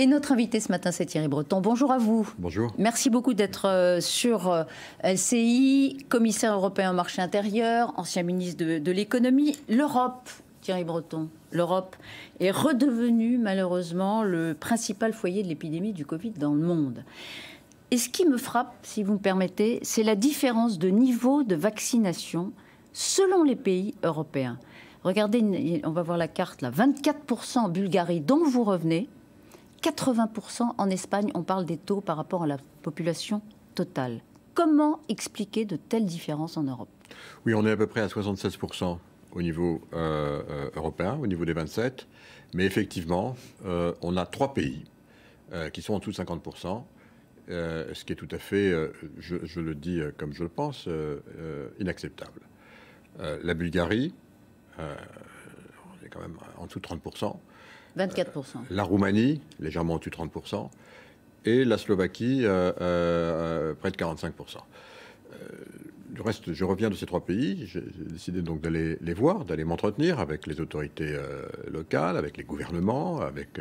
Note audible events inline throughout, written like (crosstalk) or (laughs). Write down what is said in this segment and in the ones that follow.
Et notre invité ce matin, c'est Thierry Breton. Bonjour à vous. Bonjour. Merci beaucoup d'être euh, sur euh, LCI, commissaire européen au marché intérieur, ancien ministre de, l'économie. L'Europe, Thierry Breton, l'Europe est redevenue malheureusement le principal foyer de l'épidémie du Covid dans le monde. Et ce qui me frappe, si vous me permettez, c'est la différence de niveau de vaccination selon les pays européens. Regardez, on va voir la carte là, 24% en Bulgarie dont vous revenez, 80% en Espagne, on parle des taux par rapport à la population totale. Comment expliquer de telles différences en Europe Oui, on est à peu près à 76% au niveau euh, euh, européen, au niveau des 27. Mais effectivement, euh, on a trois pays qui sont en dessous de 50%, ce qui est tout à fait, je, je, le dis comme je le pense, inacceptable. la Bulgarie, on est quand même en dessous de 30%. 24%. la Roumanie, légèrement au-dessus de 30%, et la Slovaquie, euh, euh, près de 45%. Euh, du reste, je reviens de ces trois pays. J'ai décidé donc d'aller les voir, d'aller m'entretenir avec les autorités locales, avec les gouvernements, avec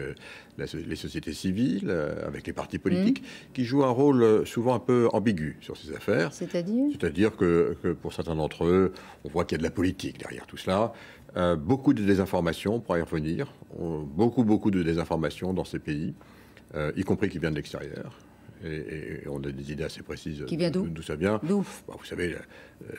les sociétés civiles, avec les partis politiques, mmh. qui jouent un rôle souvent un peu ambigu sur ces affaires. C'est-à-dire C'est-à-dire que, pour certains d'entre eux, on voit qu'il y a de la politique derrière tout cela. Euh, beaucoup de désinformation, pour y revenir, beaucoup, beaucoup de désinformation dans ces pays, euh, y compris qui viennent de l'extérieur. Et, on a des idées assez précises d'où, ça vient. Bah, vous savez, euh,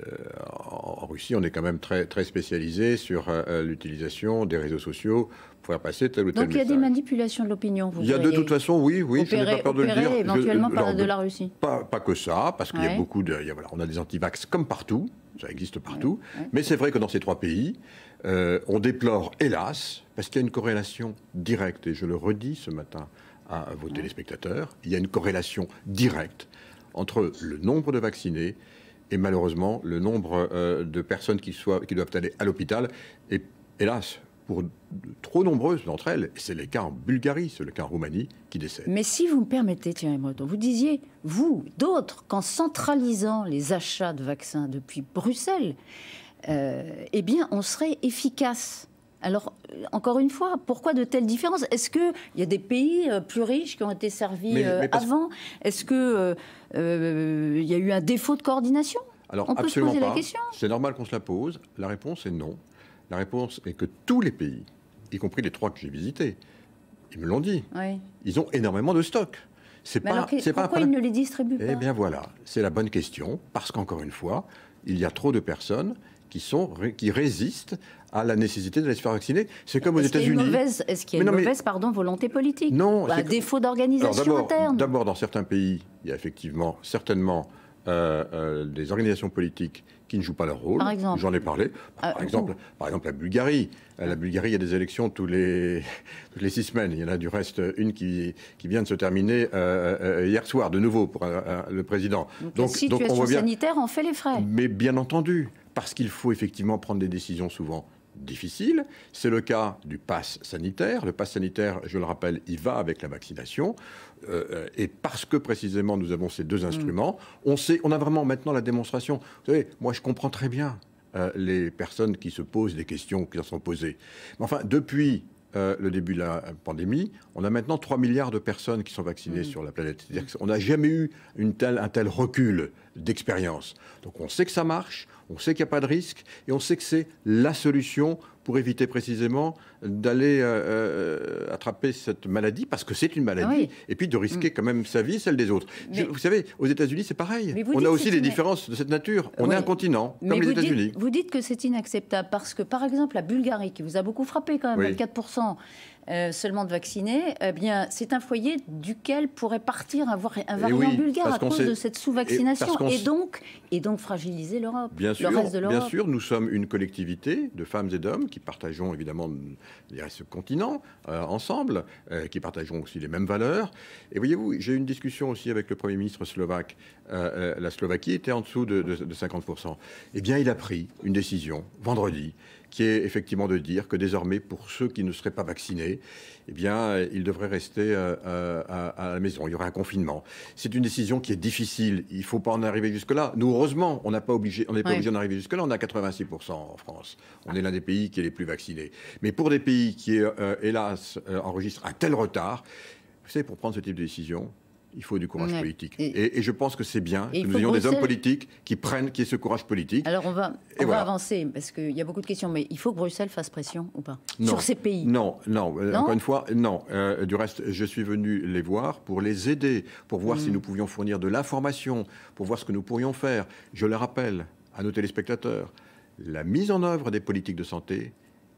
en, Russie, on est quand même très, très spécialisé sur l'utilisation des réseaux sociaux pour faire passer tel ou tel Donc il y a des manipulations de l'opinion, vous Il y a de toute façon, oui, oui, je n'ai pas peur de le dire. éventuellement par de la Russie Pas, pas que ça, parce qu'il y a beaucoup de... voilà, on a des anti-vax comme partout, ça existe partout, mais c'est vrai que dans ces trois pays, euh, on déplore, hélas, parce qu'il y a une corrélation directe, et je le redis ce matin à vos téléspectateurs, il y a une corrélation directe entre le nombre de vaccinés et malheureusement le nombre euh, de personnes qui, qui doivent aller à l'hôpital. Et hélas, pour trop nombreuses d'entre elles, c'est le cas en Bulgarie, c'est le cas en Roumanie, qui décèdent. Mais si vous me permettez, Thierry Breton, vous disiez, vous, d'autres, qu'en centralisant les achats de vaccins depuis Bruxelles, euh, eh bien, on serait efficace. Alors, euh, encore une fois, pourquoi de telles différences Est-ce qu'il y a des pays euh, plus riches qui ont été servis avant Est-ce qu'il y a eu un défaut de coordination Alors, absolument pas. C'est normal qu'on se la pose. La réponse est non. La réponse est que tous les pays, y compris les trois que j'ai visités, ils me l'ont dit. Ils ont énormément de stocks. C'est pas, pourquoi ils ne les distribuent eh pas Eh bien voilà, c'est la bonne question, parce qu'encore une fois, il y a trop de personnes qui, sont, qui résistent à la nécessité de les faire vacciner. C'est comme aux États-Unis. Est-ce qu'il y a une mauvaise, pardon, volonté politique Non. Bah, défaut d'organisation interne D'abord, dans certains pays, il y a effectivement, certainement, euh, euh, des organisations politiques qui ne jouent pas leur rôle. J'en ai parlé. Par, ah, exemple, par exemple, la Bulgarie. Euh, la ah. Bulgarie, il y a des élections tous les, (laughs) toutes les six semaines. Il y en a du reste une qui, qui vient de se terminer hier soir, de nouveau, pour le président. Donc, la situation sanitaire en fait les frais. Mais bien entendu parce qu'il faut effectivement prendre des décisions souvent difficiles. C'est le cas du pass sanitaire. Le pass sanitaire, je le rappelle, il va avec la vaccination. Euh, euh, et parce que précisément nous avons ces deux mm. instruments, on, sait, on a vraiment maintenant la démonstration. Vous savez, moi je comprends très bien euh, les personnes qui se posent des questions qui en sont posées. Mais enfin, depuis euh, le début de la pandémie, on a maintenant 3 milliards de personnes qui sont vaccinées mm. sur la planète. On n'a jamais eu un tel recul d'expérience. Donc on sait que ça marche, on sait qu'il n'y a pas de risque, et on sait que c'est la solution pour éviter précisément d'aller euh, euh, attraper cette maladie, parce que c'est une maladie, ah et puis de risquer mm. quand même sa vie, celle des autres. vous savez, aux États-Unis, c'est pareil. On a aussi des différences de cette nature. On est un continent, comme les États-Unis. Vous dites que c'est inacceptable, parce que par exemple, la Bulgarie, qui vous a beaucoup frappé quand même, 24%, euh, seulement de vacciner, eh bien, c'est un foyer duquel pourrait partir avoir un eh variant bulgare à cause de cette sous-vaccination et, donc, et donc fragiliser l'Europe, le reste de l'Europe. Bien sûr, nous sommes une collectivité de femmes et d'hommes qui partageons évidemment ce continent euh, ensemble, euh, qui partageons aussi les mêmes valeurs. Et voyez-vous, j'ai eu une discussion aussi avec le Premier ministre slovaque. la Slovaquie était en dessous de, de 50%. Eh bien, il a pris une décision vendredi qui est effectivement de dire que désormais, pour ceux qui ne seraient pas vaccinés, eh bien, ils devraient rester euh, euh, à, la maison. Il y aurait un confinement. C'est une décision qui est difficile. Il ne faut pas en arriver jusque-là. Nous, heureusement, on n'est pas obligé, d'en arriver jusque-là. On a 86% en France. On est l'un des pays qui est les plus vaccinés. Mais pour des pays qui, euh, hélas, enregistrent un tel retard, vous savez, pour prendre ce type de décision, il faut du courage politique. Et, je pense que c'est bien que nous ayons des hommes politiques qui prennent, qui ce courage politique. Alors on va, avancer, parce qu'il y a beaucoup de questions, mais il faut que Bruxelles fasse pression ou pas Sur ces pays Non, euh, non, encore une fois, non. Euh, du reste, je suis venu les voir pour les aider, pour voir mm. si nous pouvions fournir de l'information, pour voir ce que nous pourrions faire. Je le rappelle à nos téléspectateurs, la mise en œuvre des politiques de santé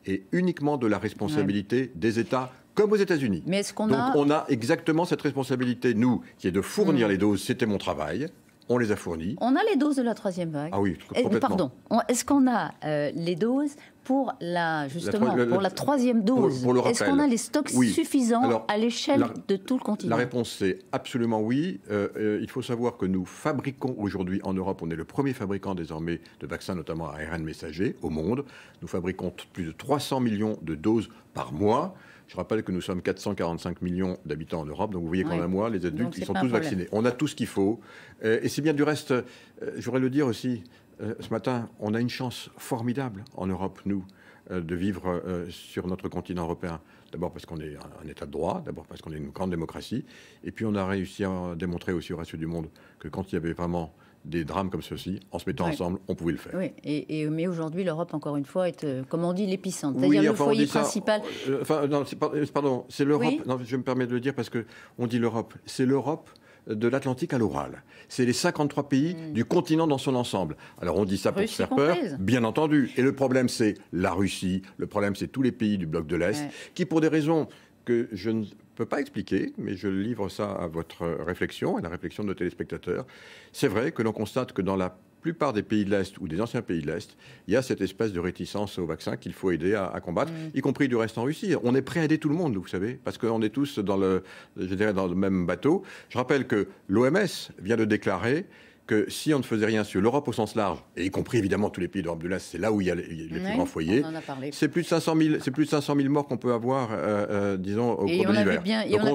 est uniquement de la responsabilité des États comme aux États-Unis. Mais est-ce qu'on Donc, on a exactement cette responsabilité, nous, qui est de fournir mm. les doses. C'était mon travail. On les a fournies. On a les doses de la troisième vague. Ah oui, eh, complètement. pardon. Est-ce qu'on a euh, les doses pour la justement pour la troisième dose Est-ce qu'on a les stocks suffisants à l'échelle de tout le continent La réponse c'est absolument oui. Euh, euh, il faut savoir que nous fabriquons aujourd'hui en Europe, on est le premier fabricant désormais de vaccins, notamment à ARN messager, au monde. Nous fabriquons plus de 300 millions de doses par mois. Je rappelle que nous sommes 445 millions d'habitants en Europe, donc vous voyez qu'en un mois, les adultes, ils sont tous vaccinés. On a tout ce qu'il faut. Euh, et c'est bien du reste, euh, j'aurais le dire aussi, euh, ce matin, on a une chance formidable en Europe, nous, de vivre sur notre continent européen. D'abord parce qu'on est un, État de droit, d'abord parce qu'on est une grande démocratie, et puis on a réussi à démontrer aussi au reste du monde que quand il y avait vraiment des drames comme ceux-ci, en se mettant ensemble, on pouvait le faire. Oui, et, mais aujourd'hui, l'Europe, encore une fois, est, euh, comme on dit, l'épicentre, c'est-à-dire le foyer principal. Euh, enfin, non, pardon, c'est l'Europe, je me permets de le dire parce qu'on dit l'Europe, c'est l'Europe de l'Atlantique à l'oral. C'est les 53 pays mm. du continent dans son ensemble. Alors on dit ça pour se faire peur, bien entendu. Et le problème, c'est la Russie, le problème, c'est tous les pays du bloc de l'Est, qui, pour des raisons que je ne peux pas expliquer, mais je livre ça à votre réflexion, à la réflexion de nos téléspectateurs. C'est vrai que l'on constate que dans la plupart des pays de l'Est ou des anciens pays de l'Est, il y a cette espèce de réticence au vaccin qu'il faut aider à, combattre, mm. y compris du reste en Russie. On est prêt à aider tout le monde, vous savez, parce qu'on est tous dans le, je dans le même bateau. Je rappelle que l'OMS vient de déclarer que si on ne faisait rien sur l'Europe au sens large, et y compris évidemment tous les pays d'Europe de l'Est, c'est là où il y a les, plus grands foyers, c'est plus, de 500 000, plus 500 morts qu'on peut avoir, euh, euh, disons, au cours de l'hiver. on,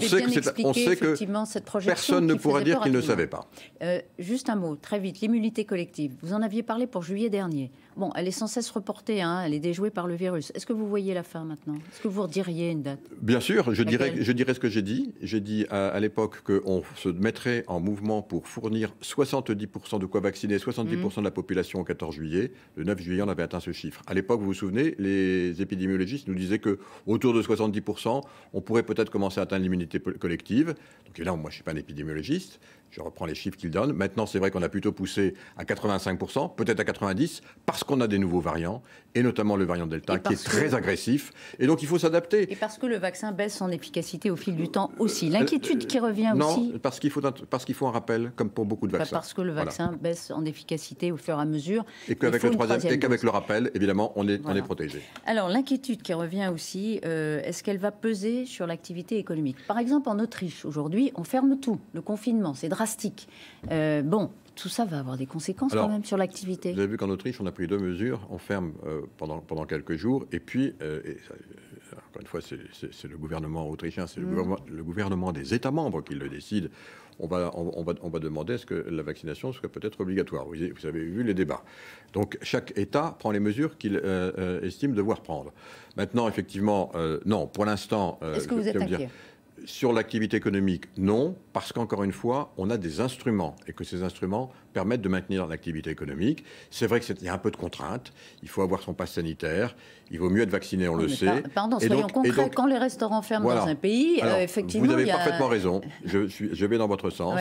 on, sait que que personne ne pourra dire qu'il ne savait pas. Euh, juste un mot, très vite, l'immunité collective. Vous en aviez parlé pour juillet dernier. Bon, elle est sans cesse reportée, hein, elle est déjouée par le virus. Est-ce que vous voyez la fin maintenant Est-ce que vous rediriez une date Bien sûr, je dirais, je dirais ce que j'ai dit. J'ai dit à, l'époque qu'on se mettrait en mouvement pour fournir 70% de quoi vacciner 70% de la population au 14 juillet. Le 9 juillet, on avait atteint ce chiffre. À l'époque, vous vous souvenez, les épidémiologistes nous disaient que autour de 70%, on pourrait peut-être commencer à atteindre l'immunité collective. Donc là, moi, je ne suis pas un épidémiologiste, je reprends les chiffres qu'il donne. Maintenant, c'est vrai qu'on a plutôt poussé à 85%, peut-être à 90%, parce qu'on a des nouveaux variants, et notamment le variant Delta, qui est très agressif. Et donc, il faut s'adapter. Et parce que le vaccin baisse en efficacité au fil du temps aussi. L'inquiétude euh, qui revient aussi. Non, parce qu'il faut, un, parce qu'il faut un rappel, comme pour beaucoup de vaccins. Pas parce que le vaccin baisse en efficacité au fur et à mesure. Et qu'avec le, le rappel, évidemment, on est, on est protégé. Alors, l'inquiétude qui revient aussi, euh, est-ce qu'elle va peser sur l'activité économique Par exemple, en Autriche, aujourd'hui, on ferme tout. Le confinement, c'est drastique. Euh, bon, tout ça va avoir des conséquences quand même sur l'activité. Vous avez vu qu'en Autriche, on a pris deux mesures. On ferme euh, pendant, pendant quelques jours. Et puis, euh, encore une fois, c'est le gouvernement autrichien, c'est mm. le, gouvernement, des États membres qui le décide. On va, on, va, demander à ce que la vaccination soit peut-être obligatoire. Vous, avez vu les débats. Donc, chaque État prend les mesures qu'il estime devoir prendre. Maintenant, effectivement, non, pour l'instant... Est-ce que vous êtes inquiet sur l'activité économique, non, parce qu'encore une fois, on a des instruments et que ces instruments permettent de maintenir l'activité économique. C'est vrai qu'il y a un peu de contraintes. Il faut avoir son passe sanitaire. Il vaut mieux être vacciné, on ah, le sait. pardon, soyons concrets. quand les restaurants ferment dans un pays, euh, effectivement. Vous avez parfaitement raison. (laughs) Je, suis, je vais dans votre sens.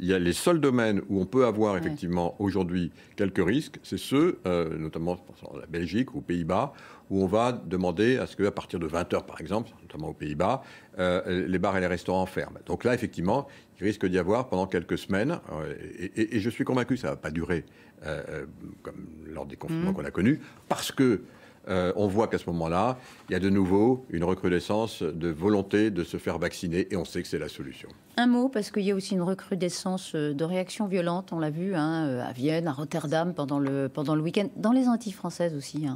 Il y a les seuls domaines où on peut avoir effectivement aujourd'hui quelques risques, c'est ceux, euh, notamment la Belgique ou aux Pays-Bas, où on va demander à ce que, à partir de 20h par exemple, notamment aux Pays-Bas, euh, les bars et les restaurants ferment. Donc là, effectivement, risque d'y avoir pendant quelques semaines, euh, et, je suis convaincu que ça ne va pas durer euh, euh, comme lors des confinements mm. qu'on a connus, parce que on voit qu'à ce moment-là, il y a de nouveau une recrudescence de volonté de se faire vacciner, et on sait que c'est la solution. Un mot, parce qu'il y a aussi une recrudescence de réactions violentes, on l'a vu à Vienne, à Rotterdam pendant le, pendant le week-end, dans les Antilles françaises aussi.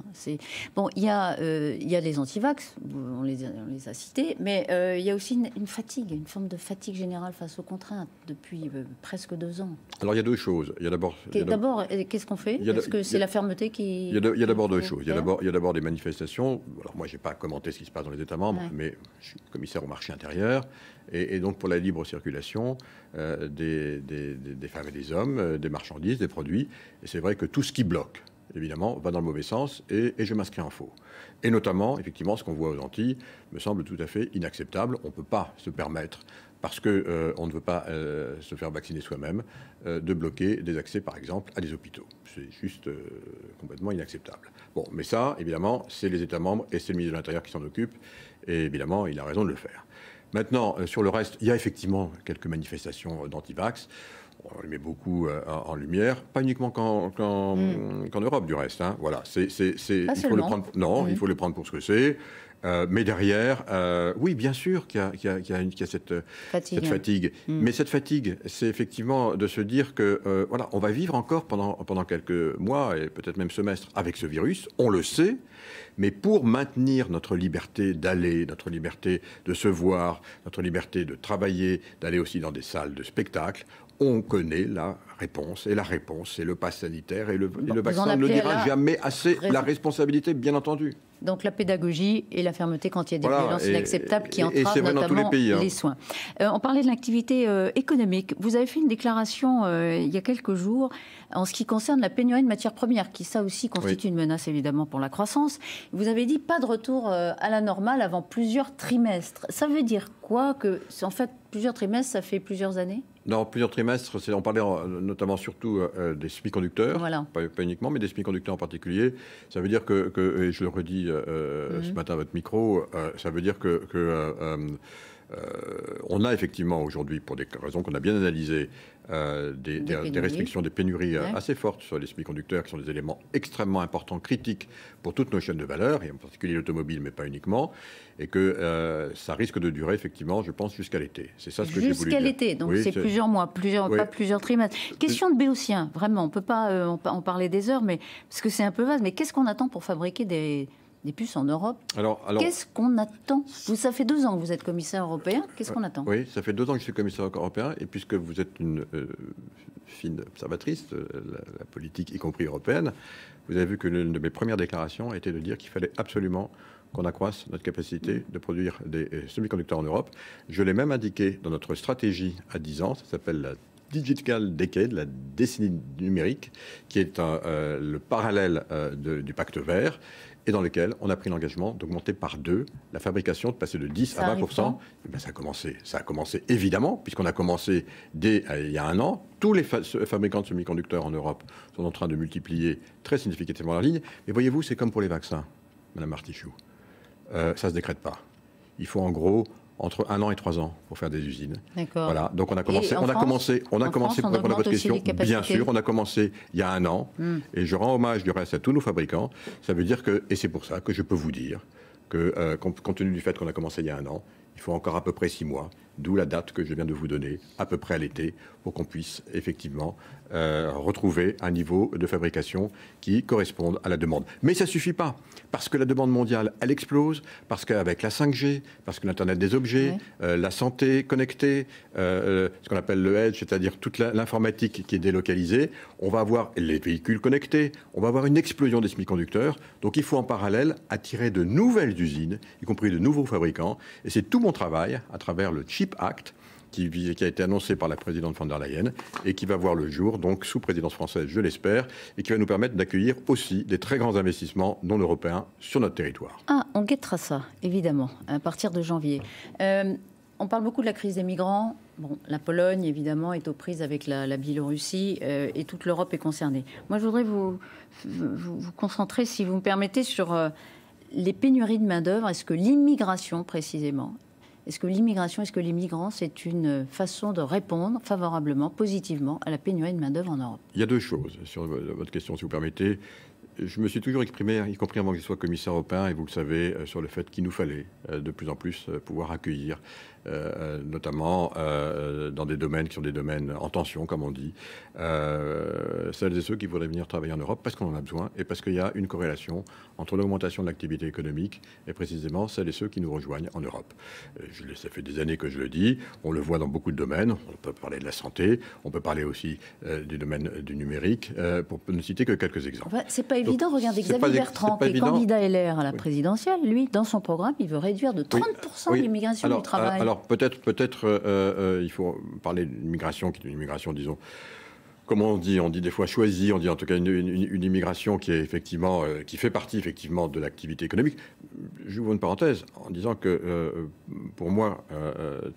bon, il y, a, il y a les antivax, on les, on les a cités, mais il y a aussi une, fatigue, une forme de fatigue générale face aux contraintes depuis presque deux ans. Alors il y a deux choses. Il y a d'abord. D'abord, qu'est-ce qu'on fait Est-ce que c'est la fermeté qui. Il y a d'abord deux choses. Il y a d'abord des manifestations. Alors moi, je n'ai pas commenté ce qui se passe dans les États membres, mais je suis commissaire au marché intérieur, et, et donc pour la libre circulation euh, des, femmes et des hommes, euh, des marchandises, des produits. Et c'est vrai que tout ce qui bloque, évidemment, va dans le mauvais sens et, je m'inscris en faux. Et notamment, effectivement, ce qu'on voit aux Antilles me semble tout à fait inacceptable. On ne peut pas se permettre parce qu'on euh, ne veut pas se faire vacciner soi-même, de bloquer des accès, par exemple, à des hôpitaux. C'est juste complètement inacceptable. Bon, mais ça, évidemment, c'est les États membres et c'est le ministre de l'Intérieur qui s'en occupe, et évidemment, il a raison de le faire. Maintenant, euh, sur le reste, il y a effectivement quelques manifestations euh, d'antivax on les met beaucoup euh, en, lumière, pas uniquement mm. qu'en Europe du reste. Hein. Voilà, c'est, le prendre. Non, il mm. faut le prendre pour ce que c'est. Euh, mais derrière, euh, oui, bien sûr qu'il y, a, cette fatigue. Mm. Mais cette fatigue, c'est effectivement de se dire que, euh, voilà, on va vivre encore pendant, pendant quelques mois et peut-être même semestre, avec ce virus, on le sait, mais pour maintenir notre liberté d'aller, notre liberté de se voir, notre liberté de travailler, d'aller aussi dans des salles de spectacle, on connaît la réponse. Et la réponse, c'est le pass sanitaire. Et le, vaccin ne le dira jamais assez. La responsabilité, bien entendu. Donc la pédagogie et la fermeté quand il y a des violences inacceptables qui entravent notamment hein. les, soins. Euh, on parlait de l'activité euh, économique. Vous avez fait une déclaration euh, il y a quelques jours en ce qui concerne la pénurie de matières premières, qui ça aussi constitue une menace évidemment pour la croissance. Vous avez dit pas de retour euh, à la normale avant plusieurs trimestres. Ça veut dire quoi que en fait plusieurs trimestres, ça fait plusieurs années dans plusieurs trimestres, on parlait notamment surtout euh, euh, des semi-conducteurs, pas, uniquement, mais des semi-conducteurs en particulier. Ça veut dire que, et je le redis euh, mm-hmm. ce matin à votre micro, ça veut dire que euh, on a effectivement aujourd'hui, pour des raisons qu'on a bien analysées, euh, des, restrictions, des pénuries euh, assez fortes sur les semi-conducteurs, qui sont des éléments extrêmement importants, critiques pour toutes nos chaînes de valeur, et en particulier l'automobile, mais pas uniquement, et que ça risque de durer, effectivement, je pense, jusqu'à l'été. C'est ça ce que j'ai voulu Jusqu'à l'été, donc c'est plusieurs mois, plusieurs, pas plusieurs trimestres. Question de Béotien, vraiment, on ne peut pas en parler des heures, mais, parce que c'est un peu vaste, mais qu'est-ce qu'on attend pour fabriquer des des puces en Europe. Alors, Qu'est-ce qu'on attend vous, Ça fait deux ans que vous êtes commissaire européen. Qu'est-ce qu'on attend Oui, ça fait deux ans que je suis commissaire européen. Et puisque vous êtes une euh, fine observatrice de euh, la, politique, y compris européenne, vous avez vu que l'une de mes premières déclarations était de dire qu'il fallait absolument qu'on accroisse notre capacité de produire des euh, semi-conducteurs en Europe. Je l'ai même indiqué dans notre stratégie à 10 ans, ça s'appelle la Digital Decade, la décennie numérique, qui est le parallèle du pacte vert et dans lesquels on a pris l'engagement d'augmenter par deux la fabrication, de passer de 10 à 20 et eh ben, ça a commencé, ça a commencé évidemment, puisqu'on a commencé dès euh, il y a un an. Tous les fabricants de semi-conducteurs en Europe sont en train de multiplier très significativement leur ligne. Mais voyez-vous, c'est comme pour les vaccins, Madame Martichoux. Euh, ça ne se décrète pas. Il faut en gros entre un an et trois ans pour faire des usines. D'accord. Voilà. Donc on a commencé, on a commencé, on a commencé pour répondre à votre question. Bien sûr, on a commencé il y a un an, hmm. et je rends hommage du reste à tous nos fabricants. Ça veut dire que, et c'est pour ça que je peux vous dire que, euh, compte tenu du fait qu'on a commencé il y a un an, il faut encore à peu près six mois d'où la date que je viens de vous donner, à peu près à l'été, pour qu'on puisse effectivement euh, retrouver un niveau de fabrication qui corresponde à la demande. Mais ça ne suffit pas, parce que la demande mondiale, elle explose, parce qu'avec la 5G, parce que l'Internet des objets, euh, la santé connectée, euh, ce qu'on appelle le edge, c'est-à-dire toute l'informatique qui est délocalisée, on va avoir les véhicules connectés, on va avoir une explosion des semi-conducteurs. Donc il faut en parallèle attirer de nouvelles usines, y compris de nouveaux fabricants. Et c'est tout mon travail, à travers le chip acte qui, qui, a été annoncé par la présidente von der Leyen et qui va voir le jour, donc sous présidence française, je l'espère, et qui va nous permettre d'accueillir aussi des très grands investissements non européens sur notre territoire. Ah, on guettera ça, évidemment, à partir de janvier. Euh, on parle beaucoup de la crise des migrants. Bon, la Pologne, évidemment, est aux prises avec la, Biélorussie euh, et toute l'Europe est concernée. Moi, je voudrais vous, vous, concentrer, si vous me permettez, sur... Euh, les pénuries de main-d'œuvre, est-ce que l'immigration précisément est-ce que l'immigration, est-ce que les migrants, c'est une façon de répondre favorablement, positivement à la pénurie de main-d'œuvre en Europe Il y a deux choses sur votre question, si vous permettez. Je me suis toujours exprimé, y compris avant que je sois commissaire européen, et vous le savez, euh, sur le fait qu'il nous fallait euh, de plus en plus euh, pouvoir accueillir euh, notamment euh, dans des domaines qui sont des domaines en tension, comme on dit, euh, celles et ceux qui voudraient venir travailler en Europe parce qu'on en a besoin et parce qu'il y a une corrélation entre l'augmentation de l'activité économique et précisément celles et ceux qui nous rejoignent en Europe. Je, ça fait des années que je le dis, on le voit dans beaucoup de domaines, on peut parler de la santé, on peut parler aussi du domaine du numérique, pour ne citer que quelques exemples. c'est pas évident, regardez Xavier Bertrand, qui est candidat LR à la présidentielle, lui, dans son programme, il veut réduire de 30% l'immigration du travail. Alors, peut-être, peut-être, euh, euh, il faut parler d'une qui est une immigration, disons. Comment on dit On dit des fois choisie, on dit en tout cas une, immigration qui est effectivement, euh, qui fait partie effectivement de l'activité économique. J'ouvre une parenthèse en disant que pour moi,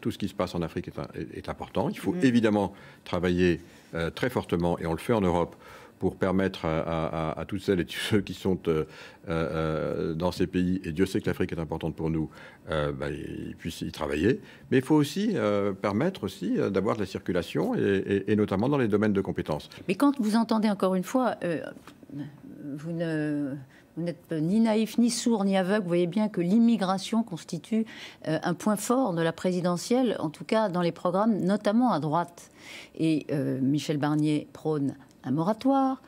tout ce qui se passe en Afrique est, important. Il faut mmh. évidemment travailler très fortement, et on le fait en Europe, pour permettre à, toutes celles et tous ceux qui sont euh, euh, dans ces pays, et Dieu sait que l'Afrique est importante pour nous, euh, bah, puissent y travailler. Mais il faut aussi euh, permettre aussi d'avoir de la circulation, et, notamment dans les domaines de compétences. Mais quand vous entendez encore une fois, vous ne... n'êtes ni naïf, ni sourd, ni aveugle. Vous voyez bien que l'immigration constitue un point fort de la présidentielle, en tout cas dans les programmes, notamment à droite. Et Michel Barnier prône moratoire.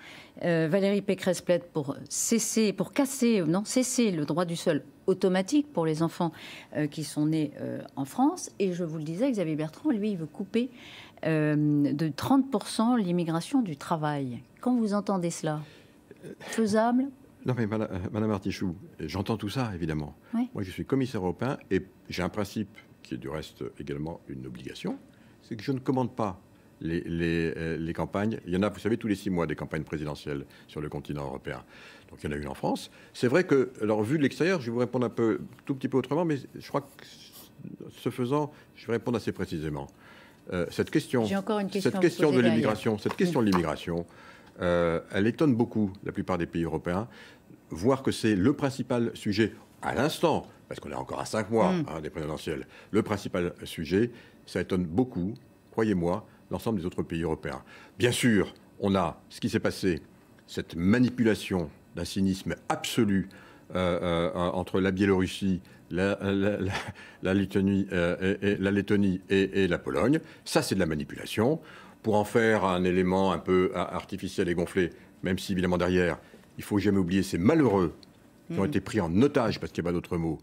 Euh, Valérie Pécresse plaide pour cesser, pour casser, euh, non, cesser le droit du sol automatique pour les enfants euh, qui sont nés en France. Et je vous le disais, Xavier Bertrand, lui, il veut couper de 30% l'immigration du travail. Quand vous entendez cela, faisable non mais Madame Artichoux, j'entends tout ça évidemment. Moi je suis commissaire européen et j'ai un principe qui est du reste également une obligation, c'est que je ne commande pas euh, les, campagnes. Il y en a, vous savez, tous les six mois des campagnes présidentielles sur le continent européen. Donc il y en a une en France. C'est vrai que, alors vu de l'extérieur, je vais vous répondre un peu, tout petit peu autrement, mais je crois que ce faisant, je vais répondre assez précisément. Euh, cette question, cette question de l'immigration, cette question de l'immigration, euh, elle étonne beaucoup la plupart des pays européens. Voir que c'est le principal sujet à l'instant, parce qu'on est encore à cinq mois mm. hein, des présidentielles, le principal sujet, ça étonne beaucoup, croyez-moi, l'ensemble des autres pays européens. Bien sûr, on a ce qui s'est passé, cette manipulation d'un cynisme absolu euh, euh, entre la Biélorussie, la, Lettonie euh, et, la Pologne. Ça, c'est de la manipulation pour en faire un élément un peu artificiel et gonflé, même si évidemment derrière, il faut jamais oublier ces malheureux qui ont mm. été pris en otage, parce qu'il n'y a pas d'autre mot,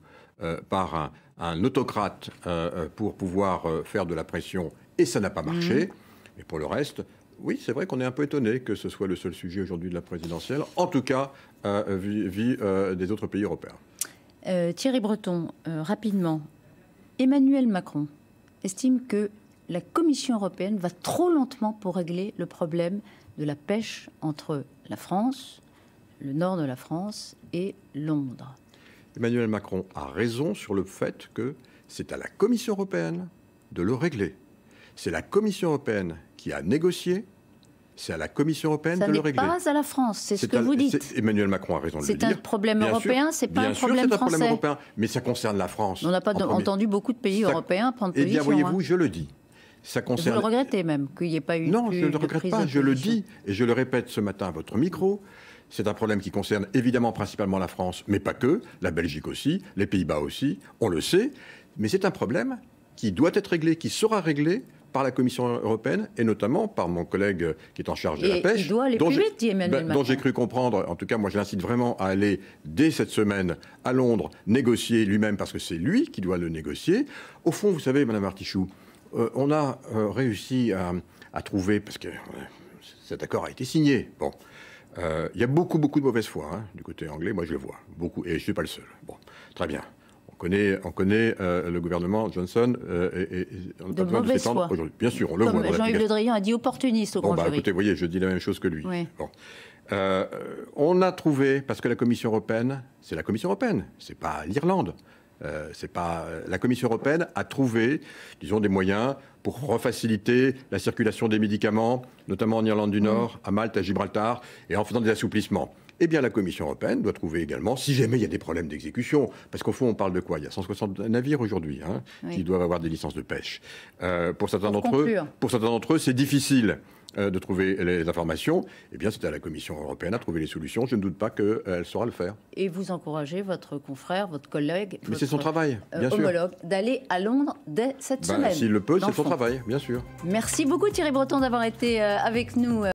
par un, un autocrate pour pouvoir faire de la pression et ça n'a pas mm. marché. Et pour le reste, oui, c'est vrai qu'on est un peu étonné que ce soit le seul sujet aujourd'hui de la présidentielle, en tout cas euh, vis vie, euh, des autres pays européens. Euh, Thierry Breton, rapidement, Emmanuel Macron estime que la Commission européenne va trop lentement pour régler le problème de la pêche entre la France, le nord de la France et Londres. Emmanuel Macron a raison sur le fait que c'est à la Commission européenne de le régler. C'est la Commission européenne qui a négocié. C'est à la Commission européenne de le régler. n'est pas à la France, c'est ce que vous dites. Emmanuel Macron a raison de le dire. C'est un problème européen, européen, c'est pas un problème sûr, français. c'est un problème européen, mais ça concerne la France. On n'a pas entendu beaucoup de pays européens prendre position. Eh bien, voyez-vous, hein. je le dis. Ça concerne... Vous le regrettez même qu'il n'y ait pas eu. de Non, je ne le regrette pas. Je le dis et je le répète ce matin à votre micro. C'est un problème qui concerne évidemment principalement la France, mais pas que, la Belgique aussi, les Pays-Bas aussi, on le sait. Mais c'est un problème qui doit être réglé, qui sera réglé par la Commission européenne et notamment par mon collègue qui est en charge de la pêche. Il doit dont ben, Dont j'ai cru comprendre, en tout cas moi je l'incite vraiment à aller dès cette semaine à Londres négocier lui-même parce que c'est lui qui doit le négocier. Au fond, vous savez, Madame Artichou, euh, on a euh, réussi à, trouver, parce que euh, cet accord a été signé, bon, il y a beaucoup, beaucoup de mauvaise foi hein, du côté anglais, moi je le vois, beaucoup, et je ne suis pas le seul. Bon, très bien connaît, on connaît euh, le gouvernement Johnson euh, et, et, on n'a pas besoin de aujourd'hui. Bien sûr, on le voit. Jean-Yves Le Drian a dit opportuniste au grand bah, Écoutez, vous voyez, je dis la même chose que lui. Euh, on a trouvé, parce que la Commission européenne, c'est la Commission européenne, c'est pas l'Irlande. c'est pas la Commission européenne a trouvé, disons, des moyens pour refaciliter la circulation des médicaments, notamment en Irlande du Nord, à Malte, à Gibraltar, et en faisant des assouplissements eh bien la Commission européenne doit trouver également, si jamais il y a des problèmes d'exécution, parce qu'au fond on parle de quoi Il y a 160 navires aujourd'hui hein, qui doivent avoir des licences de pêche. Euh, pour certains d'entre eux, pour certains d'entre eux, c'est difficile euh, de trouver les informations, eh bien, c'est à la Commission européenne à trouver les solutions. Je ne doute pas qu'elle saura le faire. Et vous encouragez votre confrère, votre collègue, Mais votre son travail, euh, homologue, d'aller à Londres dès cette bah, semaine. S'il le peut, c'est son travail, bien sûr. Merci beaucoup Thierry Breton d'avoir été avec nous.